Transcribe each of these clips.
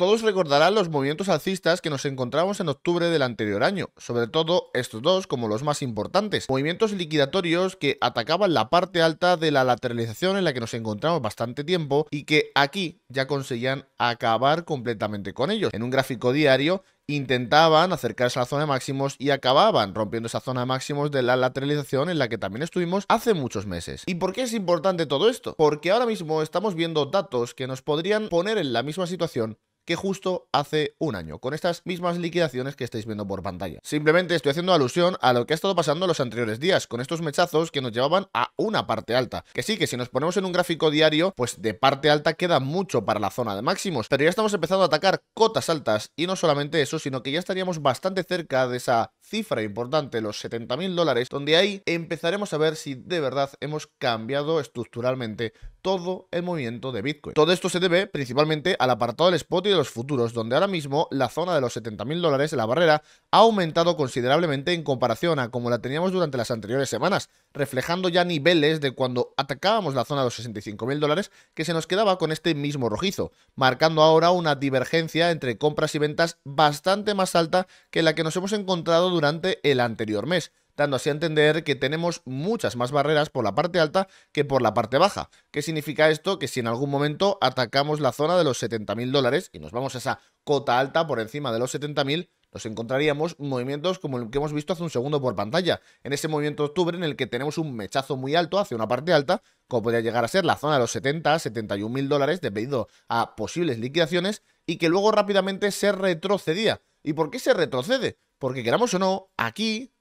Todos recordarán los movimientos alcistas que nos encontramos en octubre del anterior año, sobre todo estos dos como los más importantes, movimientos liquidatorios que atacaban la parte alta de la lateralización en la que nos encontramos bastante tiempo y que aquí ya conseguían acabar completamente con ellos. En un gráfico diario intentaban acercarse a la zona de máximos y acababan rompiendo esa zona de máximos de la lateralización en la que también estuvimos hace muchos meses. ¿Y por qué es importante todo esto? Porque ahora mismo estamos viendo datos que nos podrían poner en la misma situación que justo hace un año, con estas mismas liquidaciones que estáis viendo por pantalla. Simplemente estoy haciendo alusión a lo que ha estado pasando los anteriores días, con estos mechazos que nos llevaban a una parte alta. Que sí, que si nos ponemos en un gráfico diario, pues de parte alta queda mucho para la zona de máximos, pero ya estamos empezando a atacar cotas altas y no solamente eso, sino que ya estaríamos bastante cerca de esa cifra importante, los 70.000 dólares, donde ahí empezaremos a ver si de verdad hemos cambiado estructuralmente todo el movimiento de Bitcoin. Todo esto se debe principalmente al apartado del spot y de los futuros, donde ahora mismo la zona de los 70.000 dólares, la barrera, ha aumentado considerablemente en comparación a como la teníamos durante las anteriores semanas, reflejando ya niveles de cuando atacábamos la zona de los 65.000 dólares que se nos quedaba con este mismo rojizo, marcando ahora una divergencia entre compras y ventas bastante más alta que la que nos hemos encontrado durante el anterior mes dando así a entender que tenemos muchas más barreras por la parte alta que por la parte baja. ¿Qué significa esto? Que si en algún momento atacamos la zona de los 70.000 dólares y nos vamos a esa cota alta por encima de los 70.000, nos encontraríamos movimientos como el que hemos visto hace un segundo por pantalla, en ese movimiento de octubre en el que tenemos un mechazo muy alto hacia una parte alta, como podría llegar a ser la zona de los 70, 71.000 mil dólares, debido a posibles liquidaciones, y que luego rápidamente se retrocedía. ¿Y por qué se retrocede? Porque queramos o no, aquí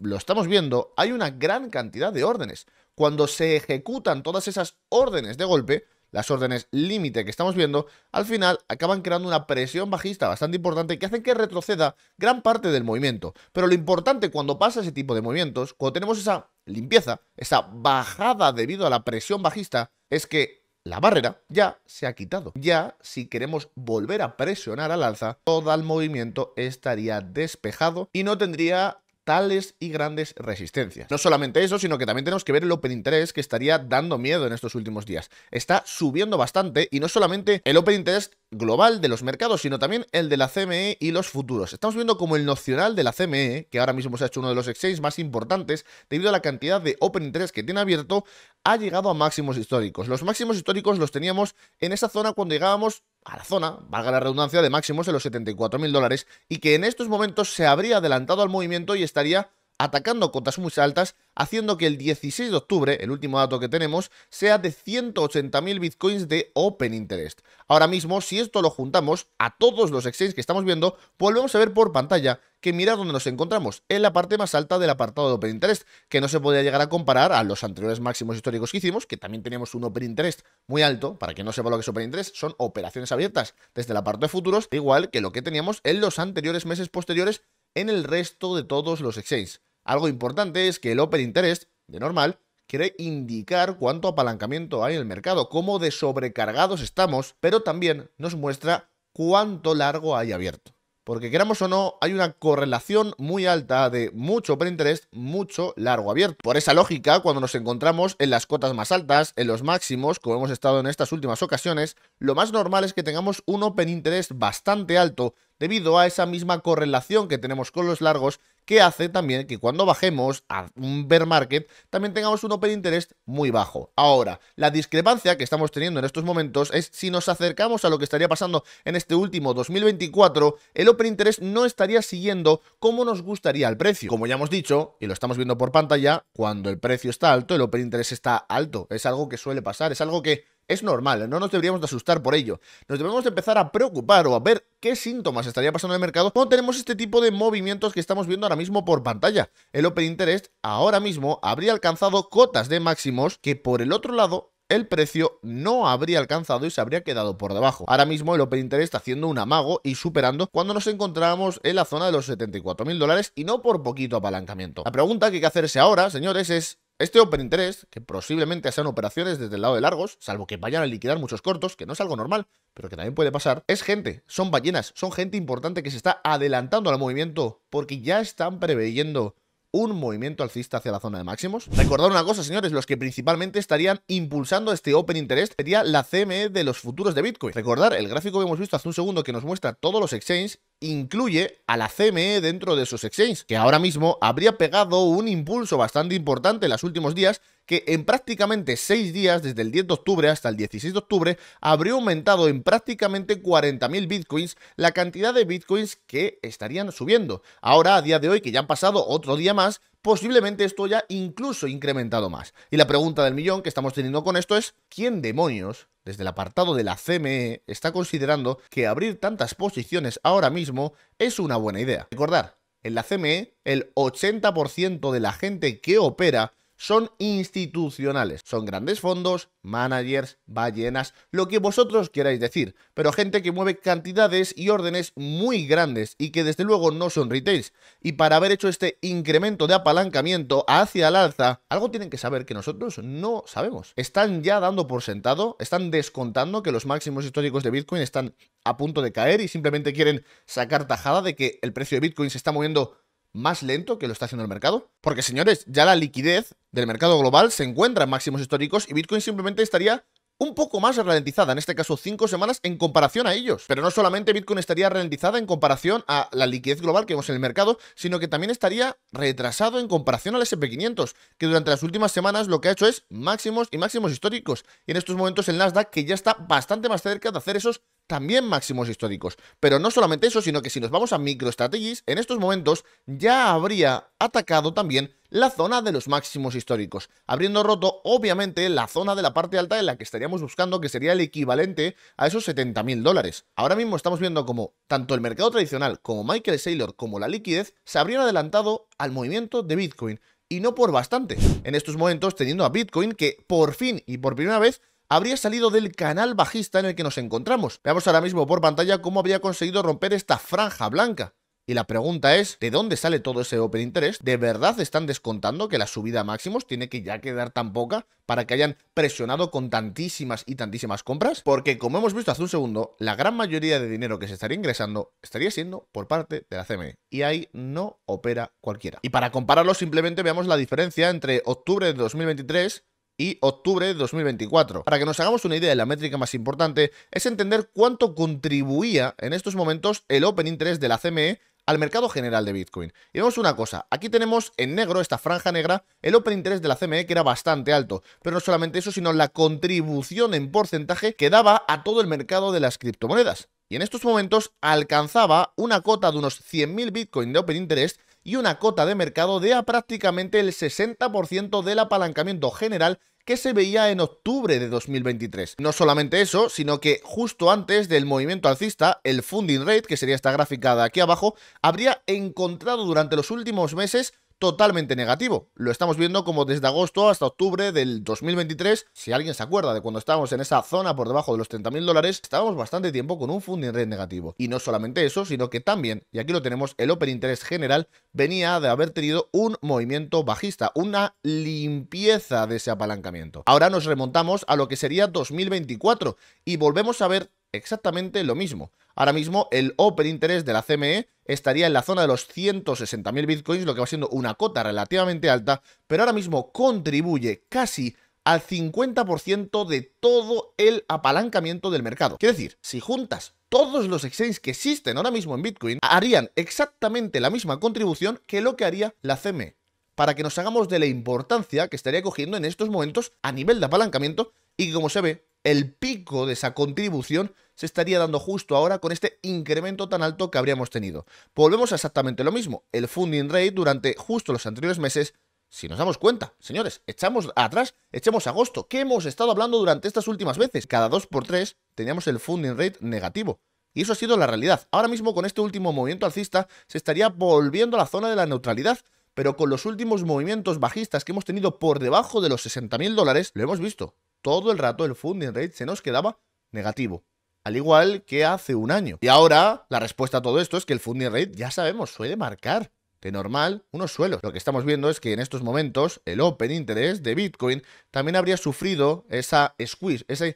lo estamos viendo, hay una gran cantidad de órdenes. Cuando se ejecutan todas esas órdenes de golpe, las órdenes límite que estamos viendo, al final acaban creando una presión bajista bastante importante que hace que retroceda gran parte del movimiento. Pero lo importante cuando pasa ese tipo de movimientos, cuando tenemos esa limpieza, esa bajada debido a la presión bajista, es que la barrera ya se ha quitado. Ya si queremos volver a presionar al alza, todo el movimiento estaría despejado y no tendría tales y grandes resistencias. No solamente eso, sino que también tenemos que ver el Open Interest que estaría dando miedo en estos últimos días. Está subiendo bastante y no solamente el Open Interest global de los mercados, sino también el de la CME y los futuros. Estamos viendo como el nocional de la CME, que ahora mismo se ha hecho uno de los exchanges más importantes debido a la cantidad de Open Interest que tiene abierto, ha llegado a máximos históricos. Los máximos históricos los teníamos en esa zona cuando llegábamos a la zona, valga la redundancia, de máximos de los 74.000 dólares y que en estos momentos se habría adelantado al movimiento y estaría atacando cotas muy altas, haciendo que el 16 de octubre, el último dato que tenemos, sea de 180.000 bitcoins de Open Interest. Ahora mismo, si esto lo juntamos a todos los exchanges que estamos viendo, volvemos a ver por pantalla que mira dónde nos encontramos, en la parte más alta del apartado de Open Interest, que no se podía llegar a comparar a los anteriores máximos históricos que hicimos, que también teníamos un Open Interest muy alto, para que no sepa lo que es Open Interest, son operaciones abiertas desde la parte de futuros, igual que lo que teníamos en los anteriores meses posteriores en el resto de todos los exchanges. Algo importante es que el Open Interest, de normal, quiere indicar cuánto apalancamiento hay en el mercado, cómo de sobrecargados estamos, pero también nos muestra cuánto largo hay abierto. Porque queramos o no, hay una correlación muy alta de mucho open interest, mucho largo abierto. Por esa lógica, cuando nos encontramos en las cotas más altas, en los máximos, como hemos estado en estas últimas ocasiones, lo más normal es que tengamos un open interest bastante alto debido a esa misma correlación que tenemos con los largos que hace también que cuando bajemos a un bear market también tengamos un open interest muy bajo. Ahora, la discrepancia que estamos teniendo en estos momentos es si nos acercamos a lo que estaría pasando en este último 2024, el open interest no estaría siguiendo como nos gustaría el precio. Como ya hemos dicho, y lo estamos viendo por pantalla, cuando el precio está alto, el open interest está alto. Es algo que suele pasar, es algo que es normal, no nos deberíamos de asustar por ello. Nos debemos de empezar a preocupar o a ver qué síntomas estaría pasando en el mercado cuando tenemos este tipo de movimientos que estamos viendo ahora mismo por pantalla. El Open Interest ahora mismo habría alcanzado cotas de máximos que por el otro lado el precio no habría alcanzado y se habría quedado por debajo. Ahora mismo el Open Interest está haciendo un amago y superando cuando nos encontrábamos en la zona de los 74 mil dólares y no por poquito apalancamiento. La pregunta que hay que hacerse ahora, señores, es este Open interés que posiblemente sean operaciones desde el lado de largos, salvo que vayan a liquidar muchos cortos, que no es algo normal, pero que también puede pasar, es gente, son ballenas, son gente importante que se está adelantando al movimiento porque ya están preveyendo un movimiento alcista hacia la zona de máximos. Recordar una cosa, señores, los que principalmente estarían impulsando este Open Interest sería la CME de los futuros de Bitcoin. Recordar, el gráfico que hemos visto hace un segundo que nos muestra todos los exchanges incluye a la CME dentro de esos exchanges, que ahora mismo habría pegado un impulso bastante importante en los últimos días que en prácticamente 6 días, desde el 10 de octubre hasta el 16 de octubre, habría aumentado en prácticamente 40.000 bitcoins la cantidad de bitcoins que estarían subiendo. Ahora, a día de hoy, que ya han pasado otro día más, posiblemente esto ya incluso incrementado más. Y la pregunta del millón que estamos teniendo con esto es, ¿quién demonios, desde el apartado de la CME, está considerando que abrir tantas posiciones ahora mismo es una buena idea? Recordar, en la CME, el 80% de la gente que opera son institucionales. Son grandes fondos, managers, ballenas, lo que vosotros queráis decir, pero gente que mueve cantidades y órdenes muy grandes y que desde luego no son retails. Y para haber hecho este incremento de apalancamiento hacia el alza, algo tienen que saber que nosotros no sabemos. Están ya dando por sentado, están descontando que los máximos históricos de Bitcoin están a punto de caer y simplemente quieren sacar tajada de que el precio de Bitcoin se está moviendo más lento que lo está haciendo el mercado. Porque señores, ya la liquidez del mercado global se encuentra en máximos históricos y Bitcoin simplemente estaría un poco más ralentizada, en este caso 5 semanas en comparación a ellos. Pero no solamente Bitcoin estaría ralentizada en comparación a la liquidez global que vemos en el mercado, sino que también estaría retrasado en comparación al SP500, que durante las últimas semanas lo que ha hecho es máximos y máximos históricos. Y en estos momentos el Nasdaq, que ya está bastante más cerca de hacer esos también máximos históricos. Pero no solamente eso, sino que si nos vamos a MicroStrategies, en estos momentos ya habría atacado también la zona de los máximos históricos, habiendo roto obviamente la zona de la parte alta en la que estaríamos buscando, que sería el equivalente a esos 70.000 dólares. Ahora mismo estamos viendo como tanto el mercado tradicional como Michael Saylor como la liquidez se habrían adelantado al movimiento de Bitcoin, y no por bastante. En estos momentos teniendo a Bitcoin que por fin y por primera vez habría salido del canal bajista en el que nos encontramos. Veamos ahora mismo por pantalla cómo había conseguido romper esta franja blanca. Y la pregunta es, ¿de dónde sale todo ese open interest? ¿De verdad están descontando que la subida a máximos tiene que ya quedar tan poca para que hayan presionado con tantísimas y tantísimas compras? Porque como hemos visto hace un segundo, la gran mayoría de dinero que se estaría ingresando estaría siendo por parte de la CME. Y ahí no opera cualquiera. Y para compararlo simplemente veamos la diferencia entre octubre de 2023 y octubre de 2024. Para que nos hagamos una idea de la métrica más importante, es entender cuánto contribuía en estos momentos el Open Interest de la CME al mercado general de Bitcoin. Y vemos una cosa, aquí tenemos en negro, esta franja negra, el open interest de la CME que era bastante alto, pero no solamente eso, sino la contribución en porcentaje que daba a todo el mercado de las criptomonedas. Y en estos momentos alcanzaba una cota de unos 100.000 Bitcoin de open interest y una cota de mercado de a prácticamente el 60% del apalancamiento general que se veía en octubre de 2023. No solamente eso, sino que justo antes del movimiento alcista, el funding rate, que sería esta gráfica aquí abajo, habría encontrado durante los últimos meses totalmente negativo. Lo estamos viendo como desde agosto hasta octubre del 2023, si alguien se acuerda de cuando estábamos en esa zona por debajo de los 30.000 dólares, estábamos bastante tiempo con un funding negativo. Y no solamente eso, sino que también, y aquí lo tenemos, el Open Interest general venía de haber tenido un movimiento bajista, una limpieza de ese apalancamiento. Ahora nos remontamos a lo que sería 2024 y volvemos a ver exactamente lo mismo. Ahora mismo el open interest de la CME estaría en la zona de los 160.000 bitcoins, lo que va siendo una cota relativamente alta, pero ahora mismo contribuye casi al 50% de todo el apalancamiento del mercado. Quiere decir, si juntas todos los exchanges que existen ahora mismo en Bitcoin, harían exactamente la misma contribución que lo que haría la CME. Para que nos hagamos de la importancia que estaría cogiendo en estos momentos a nivel de apalancamiento y que como se ve, el pico de esa contribución se estaría dando justo ahora con este incremento tan alto que habríamos tenido. Volvemos a exactamente lo mismo. El funding rate durante justo los anteriores meses, si nos damos cuenta, señores, echamos atrás, echemos agosto, ¿Qué hemos estado hablando durante estas últimas veces. Cada 2 por 3 teníamos el funding rate negativo. Y eso ha sido la realidad. Ahora mismo con este último movimiento alcista se estaría volviendo a la zona de la neutralidad pero con los últimos movimientos bajistas que hemos tenido por debajo de los 60.000 dólares, lo hemos visto todo el rato el funding rate se nos quedaba negativo. Al igual que hace un año. Y ahora la respuesta a todo esto es que el funding rate, ya sabemos, suele marcar de normal unos suelos. Lo que estamos viendo es que en estos momentos el open interest de Bitcoin también habría sufrido esa squeeze, esa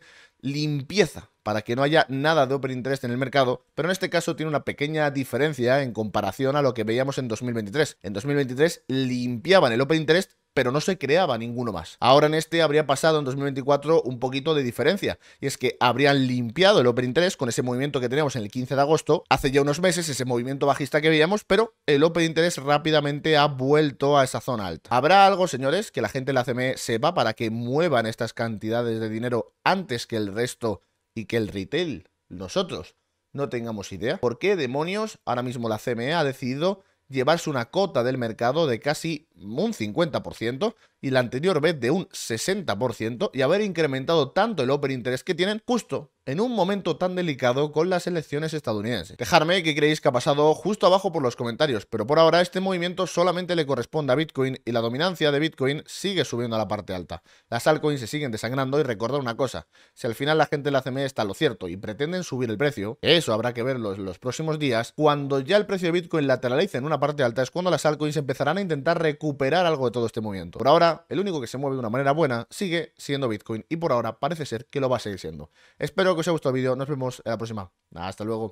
limpieza para que no haya nada de open interest en el mercado, pero en este caso tiene una pequeña diferencia en comparación a lo que veíamos en 2023. En 2023 limpiaban el open interest pero no se creaba ninguno más. Ahora en este habría pasado en 2024 un poquito de diferencia, y es que habrían limpiado el Open Interest con ese movimiento que teníamos en el 15 de agosto, hace ya unos meses, ese movimiento bajista que veíamos, pero el Open Interest rápidamente ha vuelto a esa zona alta. Habrá algo, señores, que la gente de la CME sepa para que muevan estas cantidades de dinero antes que el resto y que el retail, nosotros, no tengamos idea. ¿Por qué demonios ahora mismo la CME ha decidido llevarse una cota del mercado de casi un 50% y la anterior vez de un 60% y haber incrementado tanto el open interest que tienen justo en un momento tan delicado con las elecciones estadounidenses. Dejarme que creéis que ha pasado justo abajo por los comentarios, pero por ahora este movimiento solamente le corresponde a Bitcoin y la dominancia de Bitcoin sigue subiendo a la parte alta. Las altcoins se siguen desangrando y recordad una cosa, si al final la gente de la CME está lo cierto y pretenden subir el precio, eso habrá que verlo en los próximos días, cuando ya el precio de Bitcoin lateralice en una parte alta es cuando las altcoins empezarán a intentar recuperar algo de todo este movimiento. Por ahora, el único que se mueve de una manera buena sigue siendo Bitcoin y por ahora parece ser que lo va a seguir siendo. Espero espero que os haya gustado el vídeo. Nos vemos en la próxima. Hasta luego.